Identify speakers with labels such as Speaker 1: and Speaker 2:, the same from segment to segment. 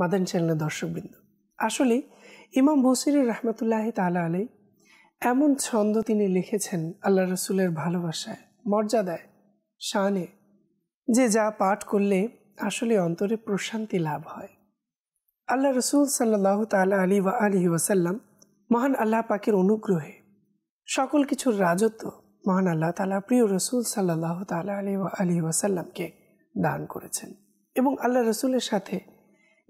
Speaker 1: মাদান চ্যানেলের দর্শকবৃন্দ আসলে ইমাম বসির রহমতুল্লাহ তালা আলী এমন ছন্দ তিনি লিখেছেন আল্লাহ রসুলের ভালোবাসায় মর্যাদায় শানে যে যা পাঠ করলে আসলে অন্তরে প্রশান্তি লাভ হয় আল্লাহ রসুল সাল্লাহ তালা আলী বা আলী ওয়াসাল্লাম মহান আল্লাহ পাকের অনুগ্রহে সকল কিছুর রাজত্ব মহান আল্লাহ তালা প্রিয় রসুল সাল্লাহ তালা আলী আলী ওয়াসাল্লামকে দান করেছেন এবং আল্লাহ রসুলের সাথে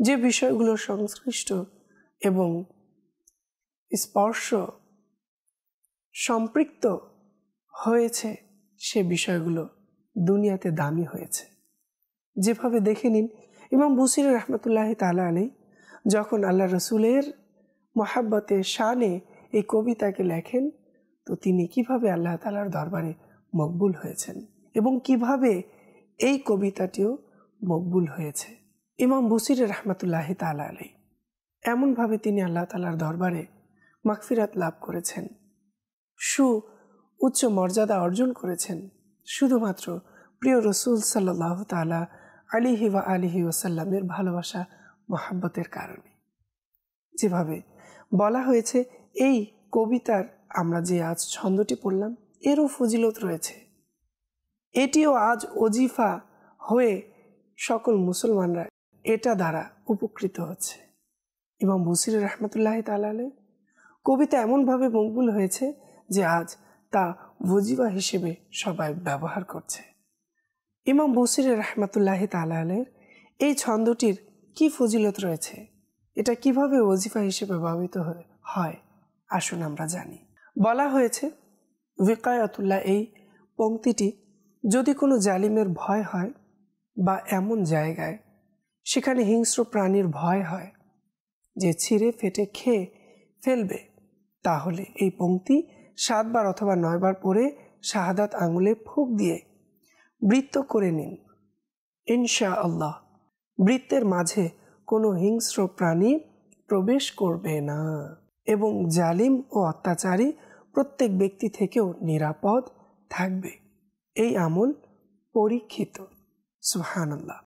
Speaker 1: যে বিষয়গুলো সংশ্লিষ্ট এবং স্পর্শ সম্পৃক্ত হয়েছে সে বিষয়গুলো দুনিয়াতে দামি হয়েছে যেভাবে দেখে নিন ইমাম বুসির রহমতুল্লাহ তালা আলী যখন আল্লাহ রসুলের মহাব্বতে শানে এই কবিতাকে লেখেন তো তিনি কিভাবে আল্লাহ তালার দরবারে মকবুল হয়েছেন এবং কিভাবে এই কবিতাটিও মকবুল হয়েছে ইমাম বসির রহমতুল্লাহ তালা আলী এমনভাবে তিনি আল্লাহ তালার দরবারে মাকফিরাত লাভ করেছেন সু উচ্চ মর্যাদা অর্জন করেছেন শুধুমাত্র প্রিয় রসুল সাল্লাহ তালা আলিহি বা আলিহি ওসাল্লামের ভালোবাসা মোহাব্বতের কারণে যেভাবে বলা হয়েছে এই কবিতার আমরা যে আজ ছন্দটি পড়লাম এরও ফজিলত রয়েছে এটিও আজ অজিফা হয়ে সকল মুসলমানরা এটা দ্বারা উপকৃত হচ্ছে এবং বসির রহমতুল্লাহ তালালে কবিতা এমনভাবে মকবুল হয়েছে যে আজ তা ওজিবা হিসেবে সবাই ব্যবহার করছে ইমাম বসির রহমতুল্লাহ তালালের এই ছন্দটির কি ফজিলত রয়েছে এটা কিভাবে ওজিফা হিসেবে ব্যবহৃত হয় আসুন আমরা জানি বলা হয়েছে বিকায়াতুল্লাহ এই পংক্তিটি যদি কোনো জালিমের ভয় হয় বা এমন জায়গায় সেখানে হিংস্র প্রাণীর ভয় হয় যে ছিঁড়ে ফেটে খেয়ে ফেলবে তাহলে এই পংক্তি সাতবার অথবা নয়বার পরে শাহাদাত আঙুলে ফুক দিয়ে বৃত্ত করে নিন ইনশা আল্লাহ বৃত্তের মাঝে কোনো হিংস্র প্রাণী প্রবেশ করবে না এবং জালিম ও অত্যাচারী প্রত্যেক ব্যক্তি থেকেও নিরাপদ থাকবে এই আমল পরীক্ষিত সুহানাল্লাহ